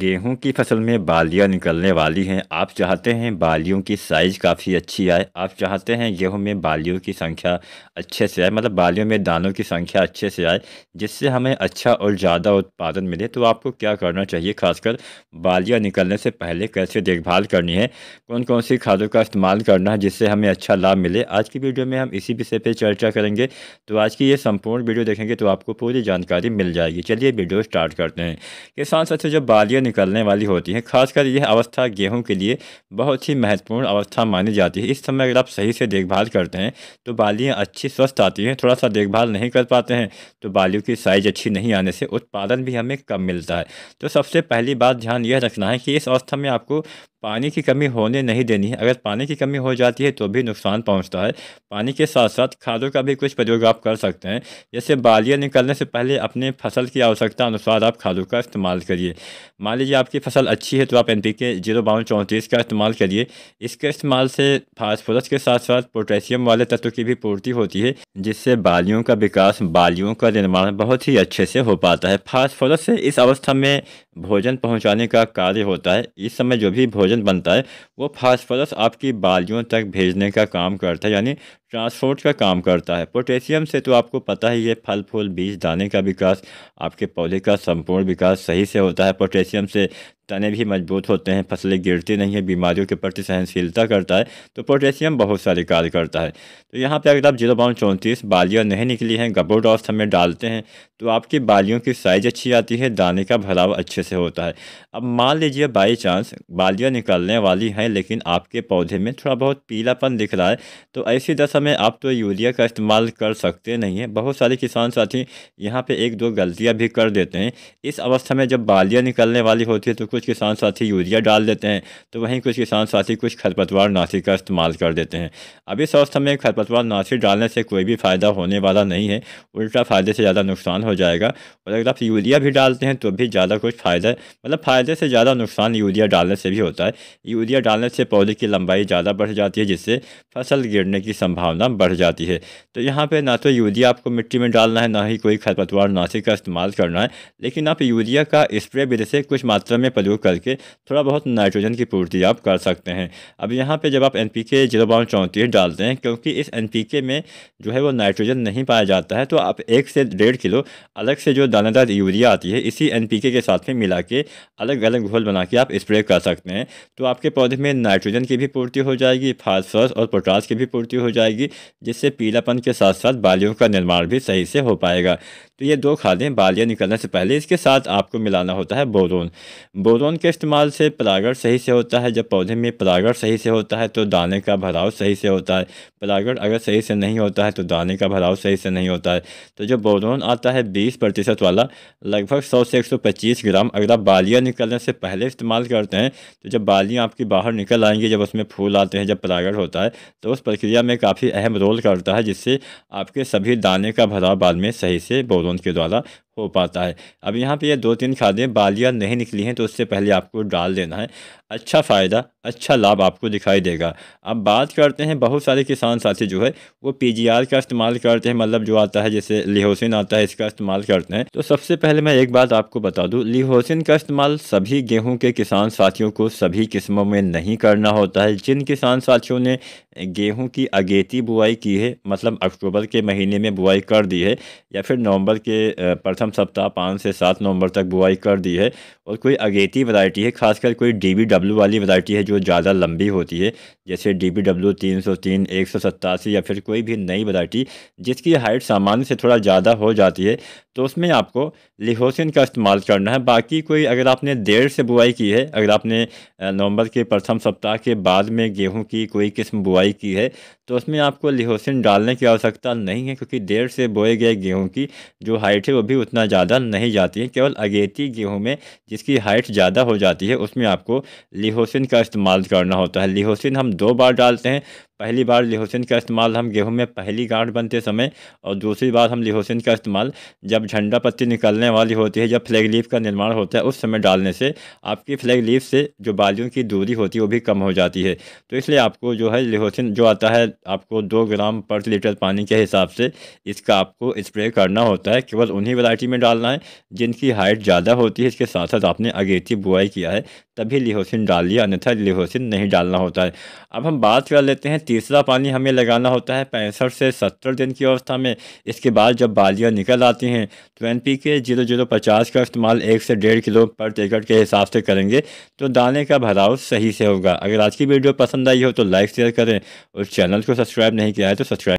गेहूं की फसल में बालियां निकलने वाली हैं आप चाहते हैं बालियों की साइज़ काफ़ी अच्छी आए आप चाहते हैं गेहूं में बालियों की संख्या अच्छे से आए मतलब बालियों में दानों की संख्या अच्छे से आए जिससे हमें अच्छा और ज़्यादा उत्पादन मिले तो आपको क्या करना चाहिए खासकर बालियां निकलने से पहले कैसे देखभाल करनी है कौन कौन सी खादों का इस्तेमाल करना है जिससे हमें अच्छा लाभ मिले आज की वीडियो में हम इसी विषय पर चर्चा करेंगे तो आज की ये संपूर्ण वीडियो देखेंगे तो आपको पूरी जानकारी मिल जाएगी चलिए वीडियो स्टार्ट करते हैं किसान साथ जब बालियाँ निकलने वाली होती है खासकर यह अवस्था गेहूं के लिए बहुत ही महत्वपूर्ण अवस्था मानी जाती है इस समय अगर आप सही से देखभाल करते हैं तो बालियाँ अच्छी स्वस्थ आती हैं थोड़ा सा देखभाल नहीं कर पाते हैं तो बालियों की साइज अच्छी नहीं आने से उत्पादन भी हमें कम मिलता है तो सबसे पहली बात ध्यान यह रखना है कि इस अवस्था में आपको पानी की कमी होने नहीं देनी है अगर पानी की कमी हो जाती है तो भी नुकसान पहुंचता है पानी के साथ साथ खादों का भी कुछ प्रयोग आप कर सकते हैं जैसे बालियाँ निकलने से पहले अपने फसल की आवश्यकता अनुसार आप खादों का इस्तेमाल करिए मान लीजिए आपकी फसल अच्छी है तो आप एन पी के जीरो बावन चौंतीस का इस्तेमाल करिए इसके इस्तेमाल से फास्फोरस के साथ साथ पोटेशियम वाले तत्व की भी पूर्ति होती है जिससे बालियों का विकास बालियों का निर्माण बहुत ही अच्छे से हो पाता है फास्फोरस से इस अवस्था में भोजन पहुंचाने का कार्य होता है इस समय जो भी भोजन बनता है वो फास्फोरस आपकी बालियों तक भेजने का काम करता है यानी ट्रांसपोर्ट का काम करता है पोटेशियम से तो आपको पता ही है फल फूल बीज दाने का विकास आपके पौधे का संपूर्ण विकास सही से होता है पोटेशियम से तने भी मजबूत होते हैं फसलें गिरती नहीं है बीमारियों के प्रति सहनशीलता करता है तो पोटेशियम बहुत सारे कार्य करता है तो यहाँ पे अगर आप जीरो पॉइंट चौंतीस बालियाँ नहीं निकली हैं गबोडॉस हमें डालते हैं तो आपकी बालियों की साइज अच्छी आती है दाने का भराव अच्छे से होता है अब मान लीजिए बाई चांस बालियाँ निकलने वाली हैं लेकिन आपके पौधे में थोड़ा बहुत पीलापन दिख रहा है तो ऐसी दशा में आप तो यूरिया का इस्तेमाल कर सकते नहीं हैं बहुत सारे किसान साथी यहाँ पर एक दो गलतियाँ भी कर देते हैं इस अवस्था में जब बालियाँ निकलने वाली होती है तो कुछ कुछ किसान साथी यूरिया डाल देते हैं तो वहीं कुछ किसान साथी कुछ खरपतवार नाशी का इस्तेमाल कर देते हैं अब इस अवस्था में खरपतवार नाशी डालने से कोई भी फ़ायदा होने वाला नहीं है उल्टा फ़ायदे से ज़्यादा नुकसान हो जाएगा और अगर आप यूरिया भी डालते हैं तो भी ज़्यादा कुछ फ़ायदा मतलब फ़ायदे से ज़्यादा नुकसान यूरिया डालने से भी होता है यूरिया डालने से पौधे की लंबाई ज़्यादा बढ़ जाती है जिससे फसल गिरने की संभावना बढ़ जाती है तो यहाँ पर ना तो यूरिया आपको मिट्टी में डालना है ना ही कोई खरपतवार नाशी का इस्तेमाल करना है लेकिन आप यूरिया का स्प्रे विधि से कुछ मात्रा में प्रयोग करके थोड़ा बहुत नाइट्रोजन की पूर्ति आप कर सकते हैं अब यहाँ पे जब आप एन पी के जीरो बावन चौंतीस डालते हैं क्योंकि इस एन पी के में जो है वो नाइट्रोजन नहीं पाया जाता है तो आप एक से डेढ़ किलो अलग से जो दानेदार यूरिया आती है इसी एन पी के, के साथ में मिला के अलग अलग घोल बना के आप स्प्रे कर सकते हैं तो आपके पौधे में नाइट्रोजन की भी पूर्ति हो जाएगी फास्फोरस और पोटास की भी पूर्ति हो जाएगी जिससे पीलापन के साथ साथ बालियों का निर्माण भी सही से हो पाएगा तो ये दो खादें बालियाँ निकलने से पहले इसके साथ आपको मिलाना होता है बोरोन बोरोन के इस्तेमाल से परागण सही से होता है जब पौधे में परागण सही से होता है तो दाने का भराव सही से होता है परागण अगर सही से नहीं होता है तो दाने का भराव सही से नहीं होता है तो जो बोरोन आता है बीस प्रतिशत वाला लगभग सौ से एक सौ पच्चीस ग्राम अगर आप बालियाँ निकलने से पहले इस्तेमाल करते हैं तो जब बालियाँ आपकी बाहर निकल आएंगी जब उसमें फूल आते हैं जब परागण होता है तो उस प्रक्रिया में काफ़ी अहम रोल करता है जिससे आपके सभी दाने का भराव बाद में सही से बोरोन के द्वारा हो पाता है अब यहाँ पे ये दो तीन खादें बालियाँ नहीं निकली हैं तो उससे पहले आपको डाल देना है अच्छा फ़ायदा अच्छा लाभ आपको दिखाई देगा अब बात करते हैं बहुत सारे किसान साथी जो है वो पीजीआर का इस्तेमाल करते हैं मतलब जो आता है जैसे लिहोसिन आता है इसका इस्तेमाल करते हैं तो सबसे पहले मैं एक बात आपको बता दूँ लिहोसिन का इस्तेमाल सभी गेहूँ के किसान साथियों को सभी किस्मों में नहीं करना होता है जिन किसान साथियों ने गेहूँ की अगेती बुआई की है मतलब अक्टूबर के महीने में बुआई कर दी है या फिर नवम्बर के प्रथम प्रथम सप्ताह पाँच से सात नवंबर तक बुआई कर दी है और कोई अगेती वैरायटी है खासकर कोई डी बी डब्ल्यू वाली वैरायटी है जो ज़्यादा लंबी होती है जैसे डी बी डब्ल्यू तीन सौ तीन एक सौ सत्तासी या फिर कोई भी नई वरायटी जिसकी हाइट सामान्य से थोड़ा ज़्यादा हो जाती है तो उसमें आपको लिहोसिन का इस्तेमाल करना है बाकी कोई अगर आपने देर से बुआई की है अगर आपने नवंबर के प्रथम सप्ताह के बाद में गेहूं की कोई किस्म बुआई की है तो उसमें आपको लिहोसिन डालने की आवश्यकता नहीं है क्योंकि देर से बोए गए गेहूँ की जो हाइट है वो भी उतना ज़्यादा नहीं जाती है केवल अगेती गेहूँ में जिसकी हाइट ज़्यादा हो जाती है उसमें आपको लिहोसिन का इस्तेमाल करना होता है लिहोसिन हम दो बार डालते हैं पहली बार लिहोसिन का इस्तेमाल हम गेहूं में पहली गांठ बनते समय और दूसरी बार हम लिहोसिन का इस्तेमाल जब झंडा पत्ती निकलने वाली होती है जब फ्लैग लीफ का निर्माण होता है उस समय डालने से आपकी फ्लैग लीफ से जो बालियों की दूरी होती है वो भी कम हो जाती है तो इसलिए आपको जो है लिहोसिन जो आता है आपको दो ग्राम पर लीटर पानी के हिसाब से इसका आपको स्प्रे करना होता है केवल उन्हीं वरायटी में डालना है जिनकी हाइट ज़्यादा होती है इसके साथ साथ आपने अगेती बुआई किया है तभी लिहोसिन डाल लिया अन्यथा लिहोसिन नहीं डालना होता है अब हम बात कर लेते हैं तीसरा पानी हमें लगाना होता है पैंसठ से सत्तर दिन की अवस्था में इसके बाद जब बालियाँ निकल आती हैं तो N P K zero zero पचास का इस्तेमाल एक से डेढ़ किलो पर एकड़ के हिसाब से करेंगे तो दाने का भराव सही से होगा अगर आज की वीडियो पसंद आई हो तो लाइक शेयर करें और चैनल को सब्सक्राइब नहीं किया है तो सब्सक्राइब